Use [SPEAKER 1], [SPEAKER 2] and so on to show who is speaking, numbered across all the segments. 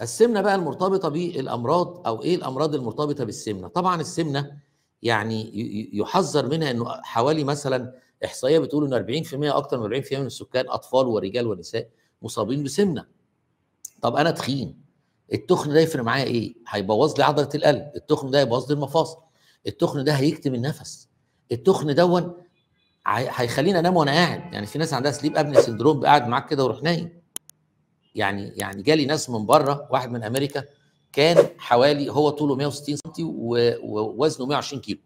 [SPEAKER 1] السمنه بقى المرتبطه بالامراض او ايه الامراض المرتبطه بالسمنه طبعا السمنه يعني يحذر منها انه حوالي مثلا احصائيه بتقول ان 40% اكتر من 40% من السكان اطفال ورجال ونساء مصابين بسمنه طب انا تخين التخن ده يفرق معايا ايه هيبوظ لي عضله القلب التخن ده هيبوظ لي المفاصل التخن ده هيكتم النفس التخن دون هيخليني انام وانا قاعد يعني في ناس عندها سليب ابن سندروم قاعد معاك كده وروح نايم يعني يعني جالي ناس من بره واحد من امريكا كان حوالي هو طوله 160 سم ووزنه 120 كيلو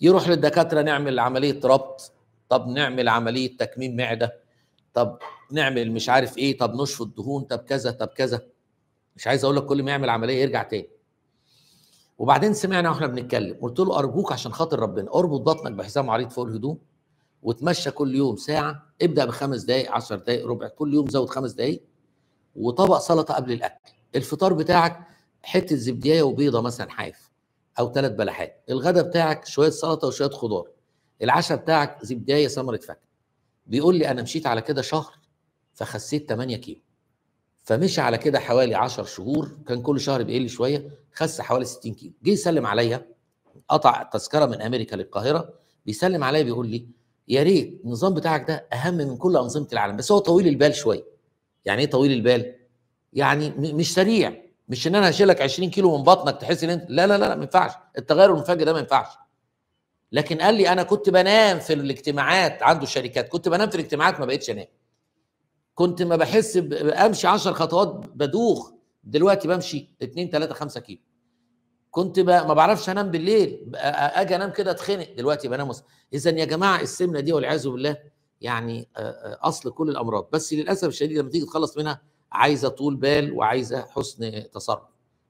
[SPEAKER 1] يروح للدكاتره نعمل عمليه ربط طب نعمل عمليه تكميم معده طب نعمل مش عارف ايه طب نشف الدهون طب كذا طب كذا مش عايز اقول لك كل ما يعمل عمليه يرجع تاني وبعدين سمعنا واحنا بنتكلم قلت له ارجوك عشان خاطر ربنا اربط بطنك بحزام عريض فوق الهدوم وتمشى كل يوم ساعه ابدا بخمس دقائق 10 دقائق ربع كل يوم زود خمس دقائق وطبق سلطه قبل الاكل الفطار بتاعك حته زبديه وبيضه مثلا حاف او ثلاث بلحات الغداء بتاعك شويه سلطه وشويه خضار العشاء بتاعك زبديه ثمره فاكهه بيقول لي انا مشيت على كده شهر فخسيت 8 كيلو فمشي على كده حوالي 10 شهور كان كل شهر بيقل شويه خس حوالي 60 كيلو جه يسلم عليا قطع تذكره من امريكا للقاهره بيسلم عليا بيقول لي يا ريت النظام بتاعك ده اهم من كل انظمه العالم بس هو طويل البال شويه يعني ايه طويل البال يعني مش سريع مش ان انا هشيلك 20 كيلو من بطنك تحس ان انت لا لا لا ما ينفعش التغير المفاجئ ده ما ينفعش لكن قال لي انا كنت بنام في الاجتماعات عنده الشركات كنت بنام في الاجتماعات ما بقتش انام كنت ما بحس بامشي 10 خطوات بدوخ دلوقتي بمشي 2 3 5 كيلو كنت ما بعرفش انام بالليل اجي انام كده اتخنق دلوقتي بنام اذا يا جماعه السمنه دي والعياذ بالله يعني آه، آه، اصل كل الامراض بس للاسف الشديد لما تيجي تخلص منها عايزه طول بال وعايزه حسن تصرف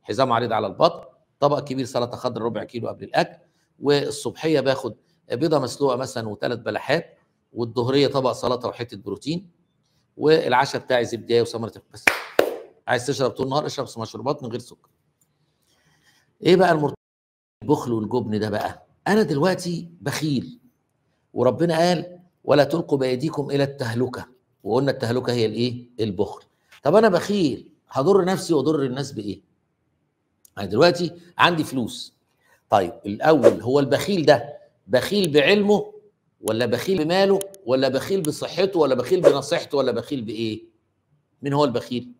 [SPEAKER 1] حزام عريض على البطن طبق كبير سلطه خضراء ربع كيلو قبل الاكل والصبحيه باخد بيضه مسلوقه مثلا وثلاث بلحات والظهريه طبق سلطه وحته بروتين والعشاء بتاعي زبديه وسمره بس عايز تشرب طول النهار اشرب مشروبات من غير سكر ايه بقى المرتبط البخل والجبن ده بقى انا دلوقتي بخيل وربنا قال ولا تلقوا بايديكم الى التهلكه وقلنا التهلكه هي الايه البخل طب انا بخيل هضر نفسي واضر الناس بايه انا يعني دلوقتي عندي فلوس طيب الاول هو البخيل ده بخيل بعلمه ولا بخيل بماله ولا بخيل بصحته ولا بخيل بنصيحته ولا بخيل بايه مين هو البخيل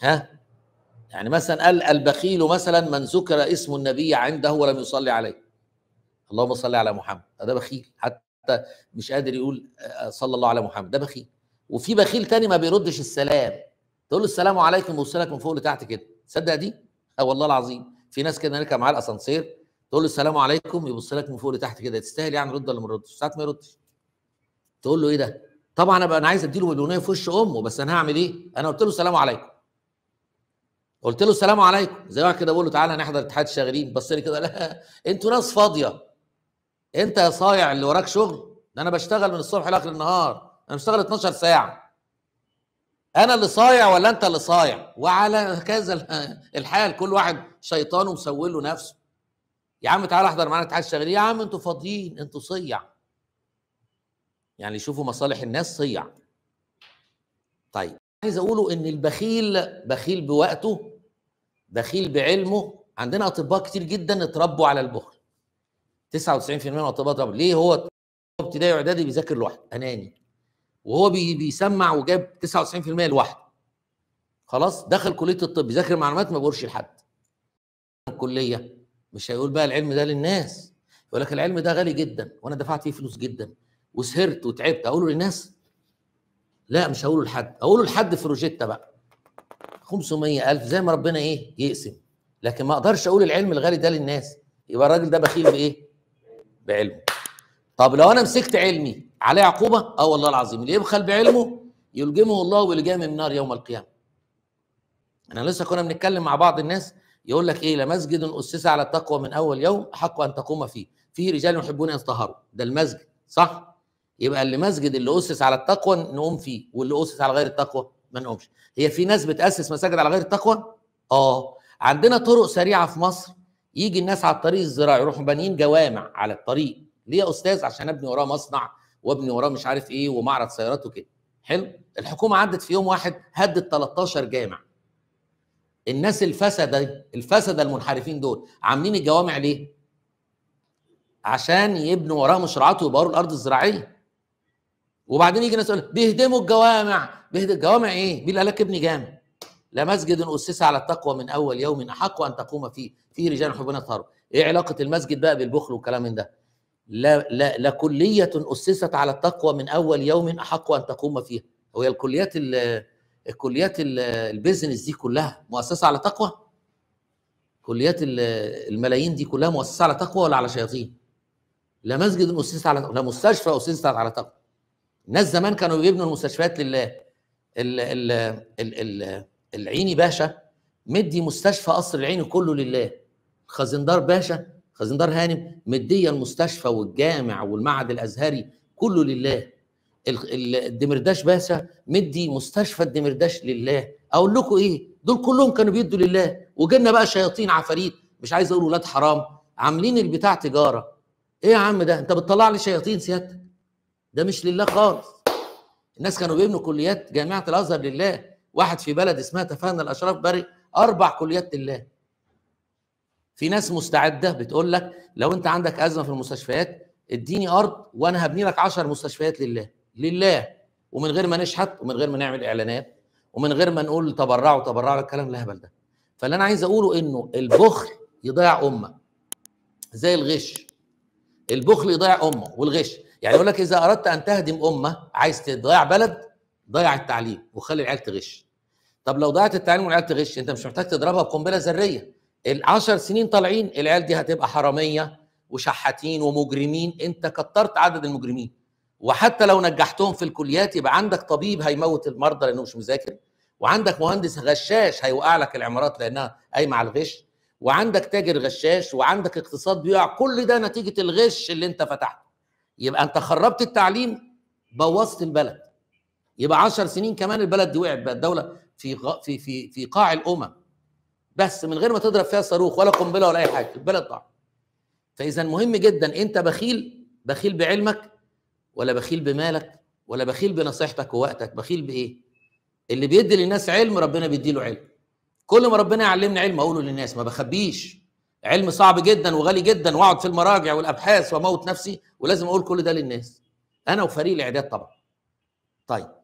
[SPEAKER 1] ها يعني مثلا قال البخيل مثلا من ذكر اسم النبي عنده ولم يصلي عليه اللهم صل على محمد ده بخيل حتى حتى مش قادر يقول آه، صلى الله على محمد ده بخيل وفي بخيل تاني ما بيردش السلام تقول له السلام عليكم وصلك من فوق لتحت كده تصدق دي اه والله العظيم في ناس كده نركب معاه الاسانسير تقول له السلام عليكم يبص لك من فوق لتحت كده تستاهل يعني رد ولا ما ردش ساعات ما يردش تقول له ايه ده طبعا انا انا عايز اديله مليونيه في وش امه بس انا هعمل ايه انا قلت له السلام عليكم قلت له السلام عليكم زي واحد كده بقول له تعالى نحضر اتحاد الشاغلين بص لي كده لا انتوا ناس فاضيه انت يا صايع اللي وراك شغل ده انا بشتغل من الصبح لاخر النهار انا بشتغل 12 ساعه انا اللي صايع ولا انت اللي صايع وعلى كذا الحال كل واحد شيطانه مسول له نفسه يا عم تعالى احضر معانا نتعشى غير يا عم انتوا فاضيين انتوا صيع يعني شوفوا مصالح الناس صيع طيب عايز اقوله ان البخيل بخيل بوقته بخيل بعلمه عندنا اطباء كتير جدا اتربوا على البخل 99% من الطلبه طب ليه هو ابتدائي واعدادي بيذاكر لوحده اناني وهو بي بيسمع وجاب 99% لوحده خلاص دخل كليه الطب بيذاكر معلومات ما بيقولش لحد الكليه مش هيقول بقى العلم ده للناس يقول لك العلم ده غالي جدا وانا دفعت فيه فلوس جدا وسهرت وتعبت اقوله للناس لا مش هقوله لحد اقوله لحد في روجيتا بقى 500 ألف زي ما ربنا ايه يقسم لكن ما اقدرش اقول العلم الغالي ده للناس يبقى الراجل ده بخيل بايه بعلمه طب لو انا مسكت علمي عليه عقوبه اه والله العظيم اللي يبخل بعلمه يلجمه الله ولجام النار يوم القيامه انا لسه كنا بنتكلم مع بعض الناس يقول لك ايه لمسجد اسس على التقوى من اول يوم حق ان تقوم فيه فيه رجال يحبون ان يطهروا ده المسجد صح يبقى اللي مسجد اللي اسس على التقوى نقوم فيه واللي اسس على غير التقوى ما نقومش هي في ناس بتاسس مساجد على غير التقوى اه عندنا طرق سريعه في مصر يجي الناس على الطريق الزراعي يروحوا بانيين جوامع على الطريق ليه يا استاذ عشان ابني وراه مصنع وابني وراه مش عارف ايه ومعرض سيارات وكده حلو الحكومه عدت في يوم واحد هدت 13 جامع الناس الفسده الفسده المنحرفين دول عاملين الجوامع ليه عشان يبنوا وراه مشروعات ويبقروا الارض الزراعيه وبعدين يجي ناس يقول بيهدموا الجوامع بيهدم الجوامع ايه مين قال لك ابني جامع لمسجد أسس على التقوى من أول يوم أحق أن تقوم فيه فيه رجال يحبون يطهروا إيه علاقة المسجد بقى بالبخل والكلام من ده لا لا لكلية أسست على التقوى من أول يوم أحق أن تقوم فيها هو الكليات الكليات البيزنس دي كلها مؤسسة على تقوى كليات الملايين دي كلها مؤسسة على تقوى ولا على شياطين لا مسجد أسس على لا مستشفى أسست على تقوى الناس زمان كانوا بيبنوا المستشفيات لله ال ال ال ال العيني باشا مدي مستشفى قصر العيني كله لله خزندار باشا خزندار هانم مديه المستشفى والجامع والمعهد الازهري كله لله الدمرداش باشا مدي مستشفى الدمرداش لله اقول لكم ايه دول كلهم كانوا بيدوا لله وجالنا بقى شياطين عفاريت مش عايز اقول ولاد حرام عاملين البتاع تجاره ايه يا عم ده انت بتطلع لي شياطين سيادتك ده مش لله خالص الناس كانوا بيبنوا كليات جامعه الازهر لله واحد في بلد اسمها تفانى الاشراف باري اربع كليات لله في ناس مستعده بتقول لك لو انت عندك ازمه في المستشفيات اديني ارض وانا هبني لك 10 مستشفيات لله لله ومن غير ما نشحت ومن غير ما نعمل اعلانات ومن غير ما نقول تبرعوا تبرعوا الكلام الهبل ده فاللي انا عايز اقوله انه البخل يضيع امه زي الغش البخل يضيع امه والغش يعني يقول لك اذا اردت ان تهدم امه عايز تضيع بلد ضيع التعليم وخلي العيال تغش طب لو ضيعت التعليم والعيال تغش انت مش محتاج تضربها بقنبله ذريه ال10 سنين طالعين العيال دي هتبقى حراميه وشحاتين ومجرمين انت كترت عدد المجرمين وحتى لو نجحتهم في الكليات يبقى عندك طبيب هيموت المرضى لانه مش مذاكر وعندك مهندس غشاش هيوقع لك العمارات لانها قايمه على الغش وعندك تاجر غشاش وعندك اقتصاد بيقع كل ده نتيجه الغش اللي انت فتحته يبقى انت خربت التعليم بوظت البلد يبقى 10 سنين كمان البلد دي وقعت بقت دوله في غ... في في في قاع الامم بس من غير ما تضرب فيها صاروخ ولا قنبله ولا اي حاجه البلد ضاعت فاذا مهم جدا انت بخيل بخيل بعلمك ولا بخيل بمالك ولا بخيل بنصيحتك ووقتك بخيل بايه اللي بيدي للناس علم ربنا بيديله علم كل ما ربنا يعلمني علم اقوله للناس ما بخبيش علم صعب جدا وغالي جدا واقعد في المراجع والابحاث واموت نفسي ولازم اقول كل ده للناس انا وفريق الاعداد طبعا طيب